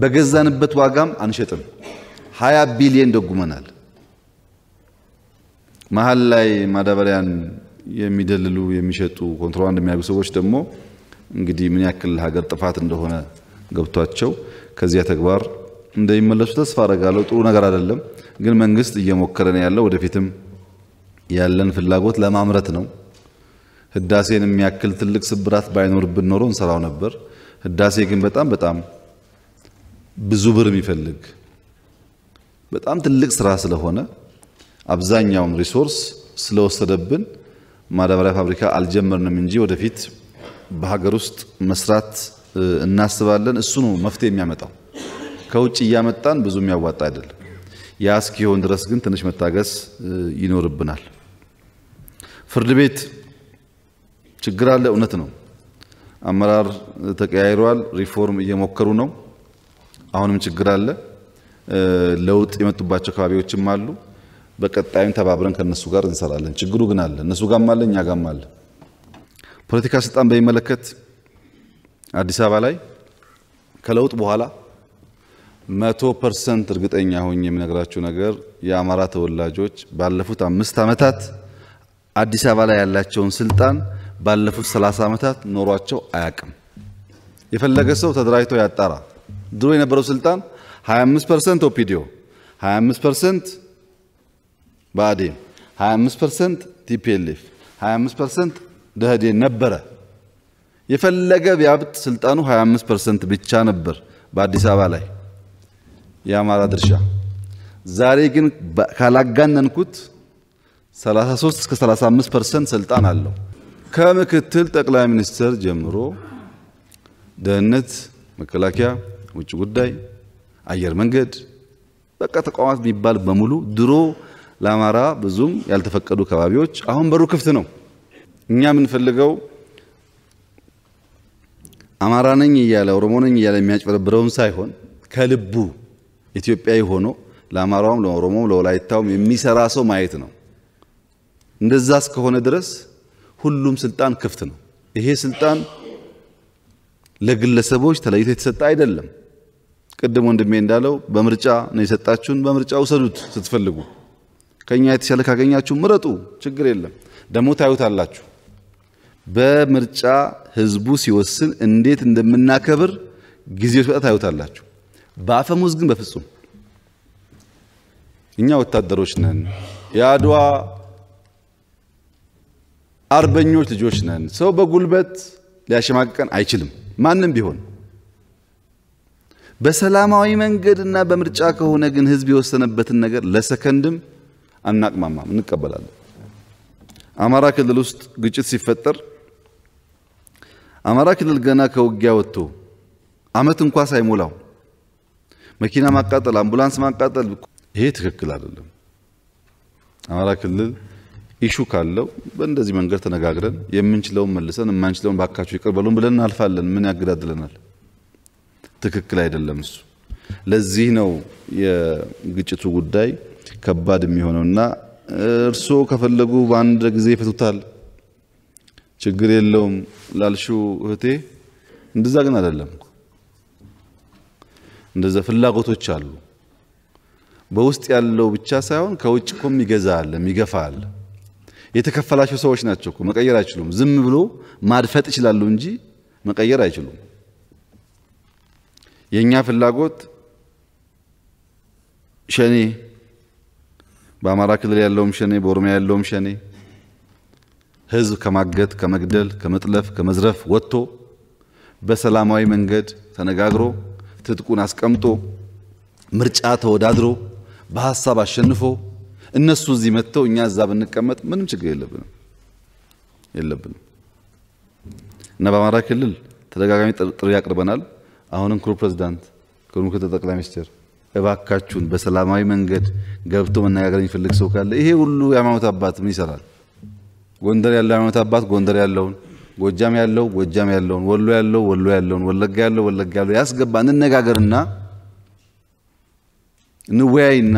በገዛንበት ዋጋም አንሸጥም። 20 ቢሊየን ደጉመናል። መሀል ላይ ማዳበሪያን የሚደልሉ የሚሸጡ ኮንትሮባንድ የሚያደርጉ ሰዎች ደግሞ እንግዲህ ምን ያክል ሀገር ጥፋት እንደሆነ ገብቷቸው ከዚያ ተግባር እንደሚመለሱ ተስፋ አረጋለሁ። ጥሩ ነገር አይደለም፣ ግን መንግስት እየሞከረ ነው ያለው። ወደፊትም ያለን ፍላጎት ለማምረት ነው። ህዳሴን የሚያክል ትልቅ ስብራት ባይኖርብን ኖሮ እንሰራው ነበር። ህዳሴ ግን በጣም በጣም ብዙ ብር የሚፈልግ በጣም ትልቅ ስራ ስለሆነ አብዛኛውን ሪሶርስ ስለወሰደብን ማዳበሪያ ፋብሪካ አልጀመርንም እንጂ ወደፊት በሀገር ውስጥ መስራት እናስባለን። እሱ ነው መፍትሄ የሚያመጣው። ከውጭ እያመጣን ብዙ የሚያዋጣ አይደለም። ያ እስኪሆን ድረስ ግን ትንሽ መታገስ ይኖርብናል። ፍርድ ቤት ችግር አለ፣ እውነት ነው። አመራር ተቀያይሯል። ሪፎርም እየሞከሩ ነው። አሁንም ችግር አለ። ለውጥ የመጡባቸው አካባቢዎችም አሉ። በቀጣይም ተባብረን ከነሱ ጋር እንሰራለን። ችግሩ ግን አለ፣ እነሱ ጋም አለ፣ እኛ ጋም አለ። ፖለቲካ ስልጣን በሚመለከት አዲስ አበባ ላይ ከለውጥ በኋላ መቶ ፐርሰንት እርግጠኛ ሆኝ የምነግራችሁ ነገር የአማራ ተወላጆች ባለፉት አምስት ዓመታት አዲስ አበባ ላይ ያላቸውን ስልጣን ባለፉት 30 ዓመታት ኖሯቸው አያቅም። የፈለገ ሰው ተደራጅቶ ያጣራ። ድሮ የነበረው ስልጣን 25 ፐርሰንት ኦፒዲዮ፣ 25 ፐርሰንት ብአዴን፣ 25 ፐርሰንት ቲፒኤልኤፍ፣ 25 ፐርሰንት ደህዴን ነበረ። የፈለገ ቢያብጥ ስልጣኑ 25 ፐርሰንት ብቻ ነበር በአዲስ አበባ ላይ የአማራ ድርሻ። ዛሬ ግን ካላጋነንኩት 33 እስከ 35 ፐርሰንት ስልጣን አለው። ከምክትል ጠቅላይ ሚኒስትር ጀምሮ ደህንነት፣ መከላከያ፣ ውጭ ጉዳይ፣ አየር መንገድ በቃ ተቋማት የሚባል በሙሉ ድሮ ለአማራ ብዙም ያልተፈቀዱ ከባቢዎች አሁን በሩ ክፍት ነው። እኛ የምንፈልገው አማራ ነኝ እያለ ኦሮሞ ነኝ እያለ የሚያጭበረብረውን ሳይሆን ከልቡ ኢትዮጵያዊ ሆኖ ለአማራውም ለኦሮሞም ለወላይታውም የሚሰራ ሰው ማየት ነው። እንደዛ እስከሆነ ድረስ ሁሉም ስልጣን ክፍት ነው። ይሄ ስልጣን ለግለሰቦች ተለይቶ የተሰጠ አይደለም። ቅድም ወንድሜ እንዳለው በምርጫ ነው የሰጣችሁን፣ በምርጫ ውሰዱት። ስትፈልጉ ከኛ የተሻለ ካገኛችሁ ምረጡ፣ ችግር የለም። ደግሞ ታዩታላችሁ። በምርጫ ህዝቡ ሲወስን እንዴት እንደምናከብር ጊዜዎች በጣም ታዩታላችሁ። በአፈሙዝ ግን በፍጹም እኛ ወታደሮች ነን የአድዋ አርበኞች ልጆች ነን። ሰው በጉልበት ሊያሸማቅቀን አይችልም፣ ማንም ቢሆን። በሰላማዊ መንገድና በምርጫ ከሆነ ግን ህዝብ የወሰነበትን ነገር ለሰከንድም አናቅማማም፣ እንቀበላለን። አማራ ክልል ውስጥ ግጭት ሲፈጠር አማራ ክልል ገና ከውጊያ ወጥቶ አመት እንኳ ሳይሞላው መኪና ማቃጠል፣ አምቡላንስ ማቃጠል ይሄ ትክክል አይደለም። አማራ ክልል ኢሹ ካለው በእንደዚህ መንገድ ተነጋግረን የምንችለውን መልሰን የማንችለውን ባካችሁ ይቅር በሉን ብለን እናልፋለን። ምን ያገዳድለናል? ትክክል አይደለም እሱ። ለዚህ ነው የግጭቱ ጉዳይ ከባድ የሚሆነውና እርስዎ ከፈለጉ በአንድ ጊዜ ይፈቱታል፣ ችግር የለውም ላልሹ እህቴ፣ እንደዛ ግን አይደለም። እንደዛ ፍላጎቶች አሉ። በውስጥ ያለው ብቻ ሳይሆን ከውጭ እኮ ይገዛል የሚገፋል። የተከፈላቸው ሰዎች ናቸው እኮ መቀየር አይችሉም። ዝም ብሎ ማድፈጥ ይችላሉ እንጂ መቀየር አይችሉም። የእኛ ፍላጎት ሸኔ፣ በአማራ ክልል ያለውም ሸኔ፣ በኦሮሚያ ያለውም ሸኔ ህዝብ ከማገት ከመግደል፣ ከመጥለፍ፣ ከመዝረፍ ወጥቶ በሰላማዊ መንገድ ተነጋግሮ ትጥቁን አስቀምጦ ምርጫ ተወዳድሮ በሀሳብ አሸንፎ እነሱ እዚህ መጥተው እኛ እዛ ብንቀመጥ ምንም ችግር የለብንም የለብንም እና በአማራ ክልል ተደጋጋሚ ጥሪ አቅርበናል። አሁንም ክሩ ፕሬዚዳንት፣ ክሩ ምክትል ጠቅላይ ሚኒስትር እባካችሁን በሰላማዊ መንገድ ገብቶ መነጋገር የሚፈልግ ሰው ካለ ይሄ ሁሉ የሃይማኖት አባት ምን ይሰራል? ጎንደር ያለው ሃይማኖት አባት ጎንደር ያለውን፣ ጎጃም ያለው ጎጃም ያለውን፣ ወሎ ያለው ወሎ ያለውን፣ ወለጋ ያለው ወለጋ ያለው ያስገባ እንነጋገርና እንወያይና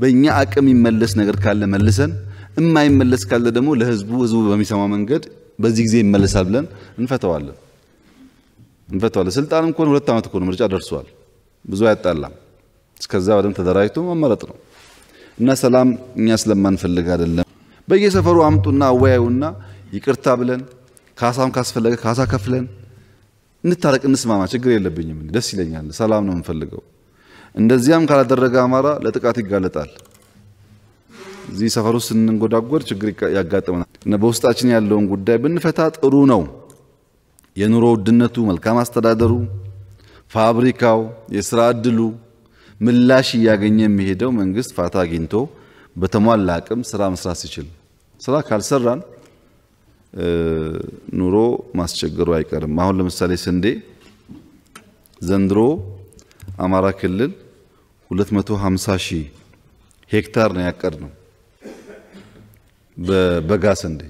በእኛ አቅም ይመለስ ነገር ካለ መልሰን፣ የማይመለስ ካለ ደግሞ ለህዝቡ ህዝቡ በሚሰማ መንገድ በዚህ ጊዜ ይመለሳል ብለን እንፈተዋለን እንፈተዋለን። ስልጣን ከሆነ ሁለት ዓመት ነው ምርጫ ደርሷል፣ ብዙ አያጣላም። እስከዛ በደንብ ተደራጅቶ መመረጥ ነው እና ሰላም እኛ ስለማንፈልግ አይደለም። በየሰፈሩ አምጡና አወያዩና ይቅርታ ብለን ካሳም ካስፈለገ ካሳ ከፍለን እንታረቅ፣ እንስማማ፣ ችግር የለብኝም፣ ደስ ይለኛል። ሰላም ነው የምንፈልገው። እንደዚያም ካላደረገ አማራ ለጥቃት ይጋለጣል። እዚህ ሰፈር ውስጥ ስንንጎዳጎድ ችግር ያጋጥመናል እና በውስጣችን ያለውን ጉዳይ ብንፈታ ጥሩ ነው። የኑሮ ውድነቱ፣ መልካም አስተዳደሩ፣ ፋብሪካው፣ የስራ እድሉ ምላሽ እያገኘ የሚሄደው መንግስት ፋታ አግኝቶ በተሟላ አቅም ስራ መስራት ሲችል ስራ ካልሰራን ኑሮ ማስቸገሩ አይቀርም። አሁን ለምሳሌ ስንዴ ዘንድሮ አማራ ክልል 250 ሺህ ሄክታር ነው ያቀድነው በበጋ ስንዴ።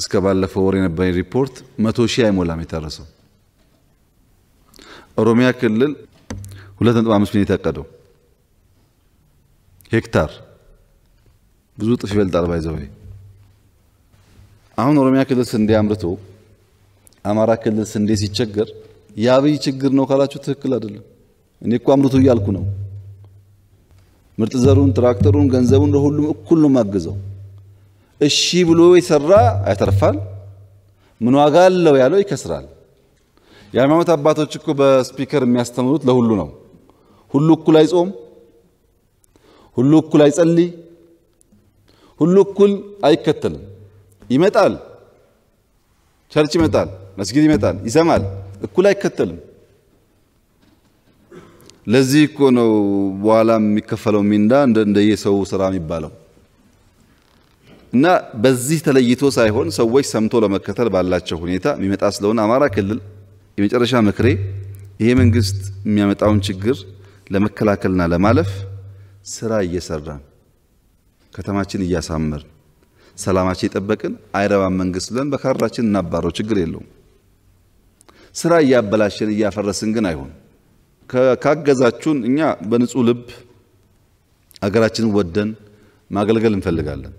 እስከ ባለፈው ወር የነበረኝ ሪፖርት መቶ ሺህ አይሞላም የታረሰው። ኦሮሚያ ክልል 2.5 ሚሊዮን የታቀደው ሄክታር ብዙ ጥፍ ይበልጣል ባይዘው አሁን ኦሮሚያ ክልል ስንዴ አምርቶ አማራ ክልል ስንዴ ሲቸገር የአብይ ችግር ነው ካላችሁ ትክክል አይደለም። እኔ እኮ አምርቱ እያልኩ ነው። ምርጥ ዘሩን፣ ትራክተሩን፣ ገንዘቡን ለሁሉም እኩል ነው ማግዘው። እሺ ብሎ የሰራ ያተርፋል። ምን ዋጋ አለው ያለው ይከስራል። የሃይማኖት አባቶች እኮ በስፒከር የሚያስተምሩት ለሁሉ ነው። ሁሉ እኩል አይጾም፣ ሁሉ እኩል አይጸልይ፣ ሁሉ እኩል አይከተልም። ይመጣል፣ ቸርች ይመጣል፣ መስጊድ ይመጣል፣ ይሰማል፣ እኩል አይከተልም። ለዚህ እኮ ነው በኋላ የሚከፈለው ሚንዳ እንደየሰው ስራ የሚባለው እና በዚህ ተለይቶ ሳይሆን ሰዎች ሰምቶ ለመከተል ባላቸው ሁኔታ የሚመጣ ስለሆነ አማራ ክልል የመጨረሻ ምክሬ ይሄ መንግስት የሚያመጣውን ችግር ለመከላከልና ለማለፍ ስራ እየሰራን ከተማችን እያሳመርን ሰላማችን የጠበቅን አይረባን መንግስት ብለን በካራችን እናባረው ችግር የለውም። ስራ እያበላሸን እያፈረስን ግን አይሆን ካገዛችሁን እኛ በንጹህ ልብ አገራችንን ወደን ማገልገል እንፈልጋለን።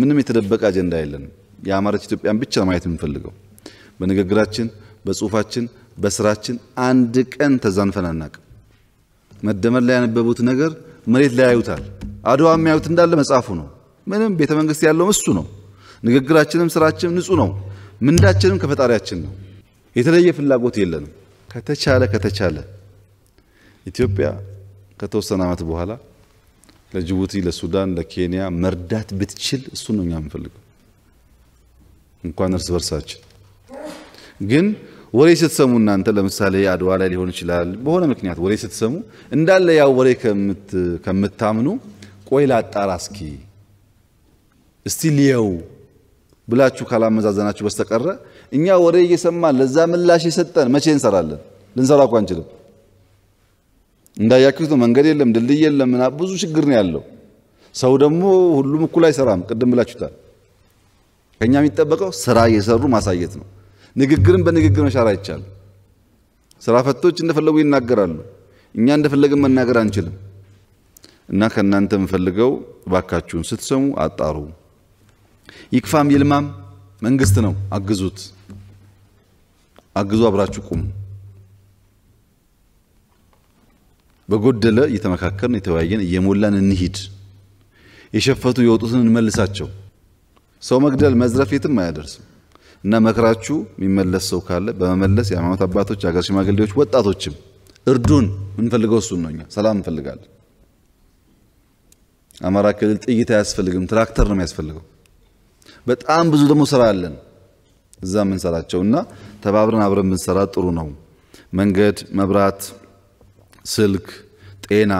ምንም የተደበቀ አጀንዳ የለንም። የአማረች ኢትዮጵያን ብቻ ማየት የምንፈልገው። በንግግራችን፣ በጽሁፋችን፣ በስራችን አንድ ቀን ተዛንፈን አናቅም። መደመር ላይ ያነበቡት ነገር መሬት ላይ ያዩታል። አድዋ የሚያዩት እንዳለ መጽሐፉ ነው። ምንም ቤተ መንግስት ያለውም እሱ ነው። ንግግራችንም ስራችንም ንጹህ ነው። ምንዳችንም ከፈጣሪያችን ነው። የተለየ ፍላጎት የለንም። ከተቻለ ከተቻለ ኢትዮጵያ ከተወሰነ ዓመት በኋላ ለጅቡቲ፣ ለሱዳን፣ ለኬንያ መርዳት ብትችል እሱ ነው እኛ የምንፈልገው። እንኳን እርስ በርሳችን ግን ወሬ ስትሰሙ እናንተ ለምሳሌ አድዋ ላይ ሊሆን ይችላል፣ በሆነ ምክንያት ወሬ ስትሰሙ እንዳለ ያው ወሬ ከምታምኑ ቆይ ላጣራ እስኪ እስቲ ሊየው ብላችሁ ካላመዛዘናችሁ በስተቀረ እኛ ወሬ እየሰማን ለዛ ምላሽ የሰጠን መቼ እንሰራለን? ልንሰራ እኮ አንችልም። እንዳያችሁት ነው። መንገድ የለም፣ ድልድይ የለም፣ ምና ብዙ ችግር ነው ያለው። ሰው ደግሞ ሁሉም እኩል አይሰራም። ቅድም ብላችሁታል። ከኛ የሚጠበቀው ስራ እየሰሩ ማሳየት ነው። ንግግርን በንግግር መሻር አይቻልም። ስራ ፈቶች እንደፈለጉ ይናገራሉ። እኛ እንደፈለግን መናገር አንችልም። እና ከእናንተ የምፈልገው ባካችሁን ስትሰሙ አጣሩ። ይክፋም ይልማም መንግስት ነው፣ አግዙት። አግዙ፣ አብራችሁ ቁሙ። በጎደለ እየተመካከርን የተወያየን እየሞላን እንሂድ። የሸፈቱ የወጡትን እንመልሳቸው። ሰው መግደል መዝረፍ የትም አያደርስም እና መክራችሁ የሚመለስ ሰው ካለ በመመለስ የሃይማኖት አባቶች፣ የሀገር ሽማግሌዎች፣ ወጣቶችም እርዱን። የምንፈልገው እሱን ነው። እኛ ሰላም እንፈልጋለን። አማራ ክልል ጥይት አያስፈልግም፣ ትራክተር ነው የሚያስፈልገው። በጣም ብዙ ደግሞ ስራ አለን። እዛ የምንሰራቸው እና ተባብረን አብረን ብንሰራ ጥሩ ነው። መንገድ፣ መብራት፣ ስልክ፣ ጤና፣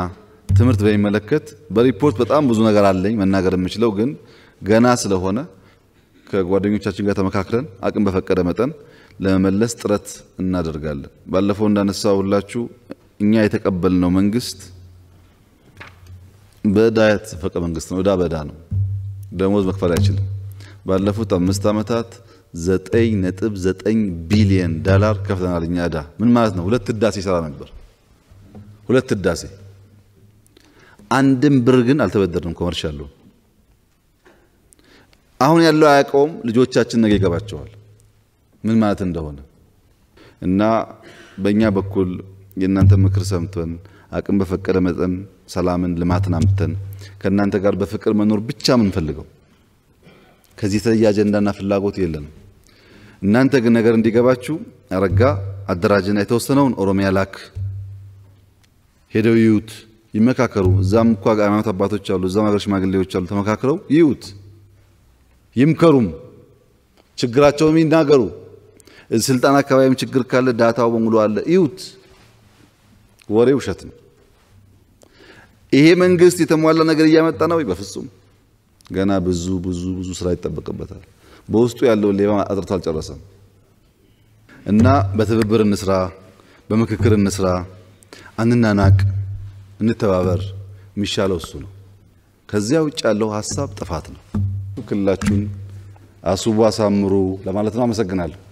ትምህርት በሚመለከት በሪፖርት በጣም ብዙ ነገር አለኝ መናገር የምችለው ግን ገና ስለሆነ ከጓደኞቻችን ጋር ተመካክረን አቅም በፈቀደ መጠን ለመመለስ ጥረት እናደርጋለን። ባለፈው እንዳነሳሁላችሁ እኛ የተቀበልነው መንግስት በእዳ የተሰፈቀ መንግስት ነው። እዳ በእዳ ነው። ደሞዝ መክፈል አይችልም። ባለፉት አምስት ዓመታት ዘጠኝ ነጥብ ዘጠኝ ቢሊየን ዳላር ከፍተናል። እኛ እዳ ምን ማለት ነው? ሁለት ህዳሴ ይሰራ ነበር። ሁለት ህዳሴ አንድም ብር ግን አልተበደርንም። ኮመርሻል ሎን አሁን ያለው አያውቀውም። ልጆቻችን ነገ ይገባቸዋል ምን ማለት እንደሆነ እና በእኛ በኩል የእናንተ ምክር ሰምተን አቅም በፈቀደ መጠን ሰላምን፣ ልማትን አምጥተን ከእናንተ ጋር በፍቅር መኖር ብቻ ምንፈልገው ከዚህ የተለየ አጀንዳና ፍላጎት የለንም። እናንተ ግን ነገር እንዲገባችሁ አረጋ አደራጅና የተወሰነውን ኦሮሚያ ላክ፣ ሄደው ይዩት፣ ይመካከሩ። እዛም እኮ ሃይማኖት አባቶች አሉ፣ እዛም ሀገር ሽማግሌዎች አሉ። ተመካክረው ይዩት፣ ይምከሩም፣ ችግራቸውም ይናገሩ። ስልጣን አካባቢም ችግር ካለ ዳታው በሙሉ አለ፣ ይዩት። ወሬ ውሸት ነው። ይሄ መንግስት የተሟላ ነገር እያመጣ ነው? በፍጹም ገና ብዙ ብዙ ብዙ ስራ ይጠበቅበታል። በውስጡ ያለውን ሌባ አጥርቶ አልጨረሰም። እና በትብብር እንስራ፣ በምክክር እንስራ፣ አንናናቅ፣ እንተባበር። የሚሻለው እሱ ነው። ከዚያ ውጭ ያለው ሀሳብ ጥፋት ነው። ክልላችሁን አስቡ፣ አሳምሩ ለማለት ነው። አመሰግናለሁ።